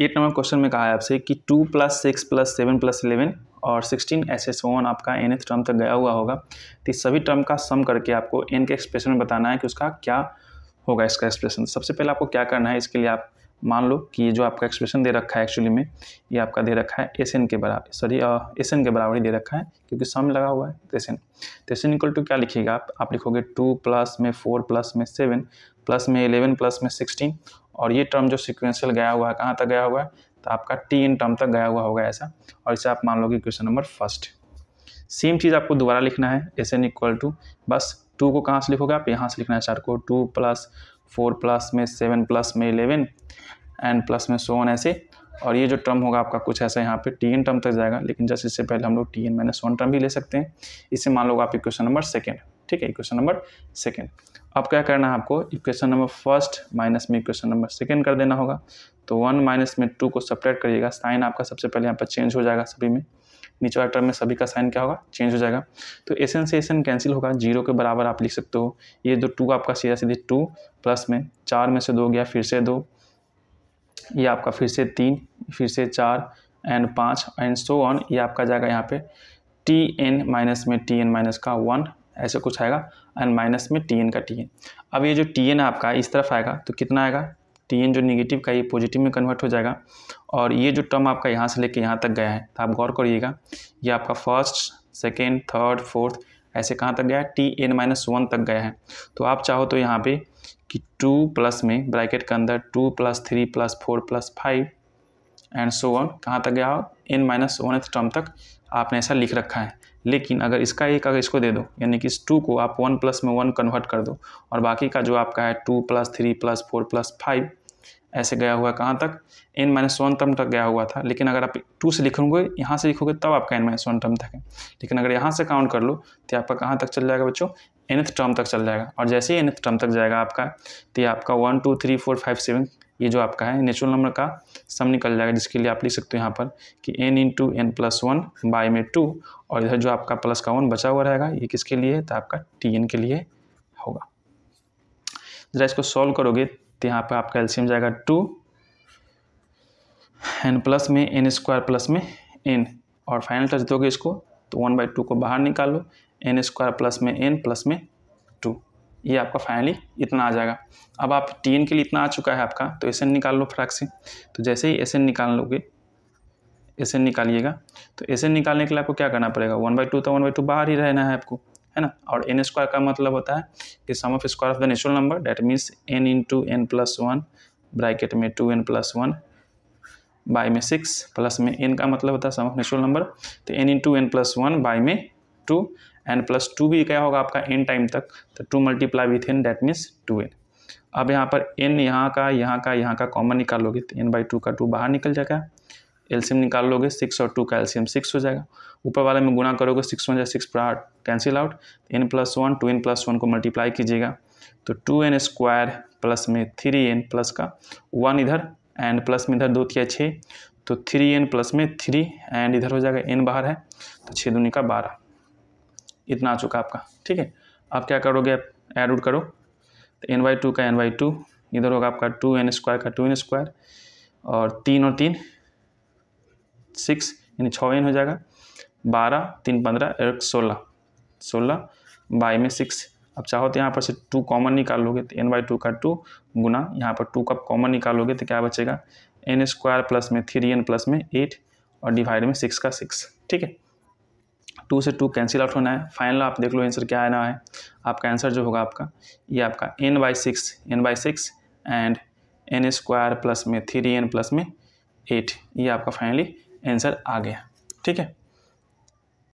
eight number question में कहा है आपसे कि two plus six plus seven plus eleven और सिक्सटीन एस एस वन आपका एन एथ टर्म तक गया हुआ होगा तो सभी टर्म का सम करके आपको एन के एक्सप्रेशन में बताना है कि उसका क्या होगा इसका एक्सप्रेशन तो सबसे पहले आपको क्या करना है इसके लिए आप मान लो कि ये जो आपका एक्सप्रेशन दे रखा है एक्चुअली में ये आपका दे रखा है एस एन के बराबर सॉरी एस एन के बराबर ही दे रखा है क्योंकि सम लगा हुआ है एस एन तो एस एन इक्वल टू क्या लिखिएगा आप आप लिखोगे टू प्लस में फोर प्लस में सेवन प्लस में एलेवन प्लस में सिक्सटीन और ये टर्म जो सिक्वेंशियल गया हुआ है कहाँ तक गया हुआ है तो आपका टी इन टर्म तक गया हुआ होगा ऐसा और इसे आप मान लो क्वेश्चन नंबर फर्स्ट सेम चीज़ आपको दोबारा लिखना है एस एन इक्वल टू बस टू को कहाँ से लिखोगे आप यहाँ से लिखना है चार को टू प्लस फोर प्लस में सेवन प्लस में इलेवन एंड प्लस में सो वन ऐसे और ये जो टर्म होगा आपका कुछ ऐसा यहाँ पे टी एन टर्म तक जाएगा लेकिन जस्ट इससे पहले हम लोग T N minus one term भी ले सकते हैं इसे मान लो आप क्वेश्चन नंबर सेकेंड ठीक है इक्वेशन नंबर सेकेंड अब क्या करना है आपको इक्वेशन नंबर फर्स्ट माइनस में इक्वेशन नंबर सेकेंड कर देना होगा तो वन माइनस में टू को सपरेट करिएगा साइन आपका सबसे पहले यहाँ पर चेंज हो जाएगा सभी में नीचे वाले टर्म में सभी का साइन क्या होगा चेंज हो जाएगा तो एस एन से एस एन कैंसिल होगा जीरो के बराबर आप लिख सकते हो ये जो टू आपका सीधा सीधे टू प्लस में चार में से दो गया फिर से दो ये आपका फिर से तीन फिर से चार एंड पाँच एंड सो ऑन ये आपका जाएगा यहाँ पे टी एन माइनस में टी एन माइनस का वन ऐसा कुछ आएगा एंड माइनस में टी एन का टी एन अब ये जो टी एन आपका इस तरफ आएगा तो कितना आएगा टी एन जो निगेटिव का ये पॉजिटिव में कन्वर्ट हो जाएगा और ये जो टर्म आपका यहाँ से लेके यहाँ तक गया है तो आप गौर करिएगा ये आपका फर्स्ट सेकेंड थर्ड फोर्थ ऐसे कहाँ तक गया है टी एन माइनस वन तक गया है तो आप चाहो तो यहाँ पे कि टू प्लस में ब्रैकेट के अंदर two plus three plus four plus five and so on कहाँ तक गया हो एन माइनस वन टर्म तक आपने ऐसा लिख रखा है लेकिन अगर इसका एक अगर इसको दे दो यानी कि इस टू को आप वन प्लस में वन कन्वर्ट कर दो और बाकी का जो आपका है two plus three plus four plus five ऐसे गया हुआ कहाँ तक एन माइनस वन टर्म तक गया हुआ था लेकिन अगर आप टू से लिखोगे यहाँ से लिखोगे तब आपका एन माइनस वन टर्म तक है लेकिन अगर यहाँ से काउंट कर लो तो आपका कहाँ तक चल जाएगा बच्चों एनथ टर्म तक चल जाएगा और जैसे ही एनथ टर्म तक जाएगा आपका तो आपका one two three four five seven ये जो आपका है नेचुरल नंबर का सम निकल जाएगा जिसके लिए आप लिख सकते हो यहाँ पर कि N into N plus one by में टू और इधर जो आपका प्लस का वन बचा हुआ रहेगा ये किसके लिए है तो आपका टी एन के लिए होगा जरा इसको सॉल्व करोगे तो यहाँ पर आपका एल्शियम जाएगा टू एन प्लस में एन स्क्वायर प्लस में एन और फाइनल टच दोगे इसको तो वन बाई टू को बाहर निकालो एन स्क्वायर प्लस में एन प्लस में ये आपका फाइनली इतना आ जाएगा अब आप टी एन के लिए इतना आ चुका है आपका तो एस एन निकाल लो फ्रैक से तो जैसे ही एस एन निकाल लोगे एस एन निकालिएगा तो एस एन निकालने के लिए आपको क्या करना पड़ेगा वन बाई टू तो वन बाई टू बाहर ही रहना है आपको है ना और एन स्क्वायर का मतलब होता है कि sum of square of the natural number that means N into N plus one bracket में two N plus one by में सिक्स प्लस में एन का मतलब होता है सम ऑफ नेचुरल नंबर तो N into N plus one by में two N plus two भी क्या होगा आपका एन टाइम तक तो two multiply with N that means two N अब यहाँ पर एन यहाँ का यहाँ का यहाँ का कॉमन निकाल लोगे तो एन बाई टू का टू बाहर निकल जाएगा एल्सियम निकाल लोगे सिक्स और टू का एल्सियम सिक्स हो जाएगा ऊपर वाले में गुना करोगे सिक्स वन या सिक्स पर cancel out N plus one two N plus one को मल्टीप्लाई कीजिएगा तो टू एन स्क्वायर प्लस में थ्री एन प्लस का वन इधर एंड प्लस में इधर दो किया छः तो थ्री एन प्लस में थ्री एंड इधर हो जाएगा एन बाहर है तो छः दूनी का बारह इतना आ चुका आपका ठीक है आप क्या करोगे आप एड उड करो तो एन वाई टू का एन वाई टू इधर होगा आपका टू एन स्क्वायर का टू एन स्क्वायर और तीन और तीन सिक्स यानी छः एन हो जाएगा बारह तीन पंद्रह एक सोलह सोलह बाई में सिक्स अब चाहो तो यहाँ पर से टू कॉमन निकालोगे तो एन वाई टू का टू गुना यहाँ पर टू का कॉमन निकालोगे तो क्या बचेगा एन स्क्वायर प्लस में थ्री एन प्लस में एट और डिवाइड में सिक्स का सिक्स ठीक है टू से टू कैंसिल आउट होना है फाइनल आप देख लो आंसर क्या आना है आपका आंसर जो होगा आपका ये आपका n by six n by six and n square plus में थ्री एन प्लस में एट ये आपका फाइनली आंसर आ गया ठीक है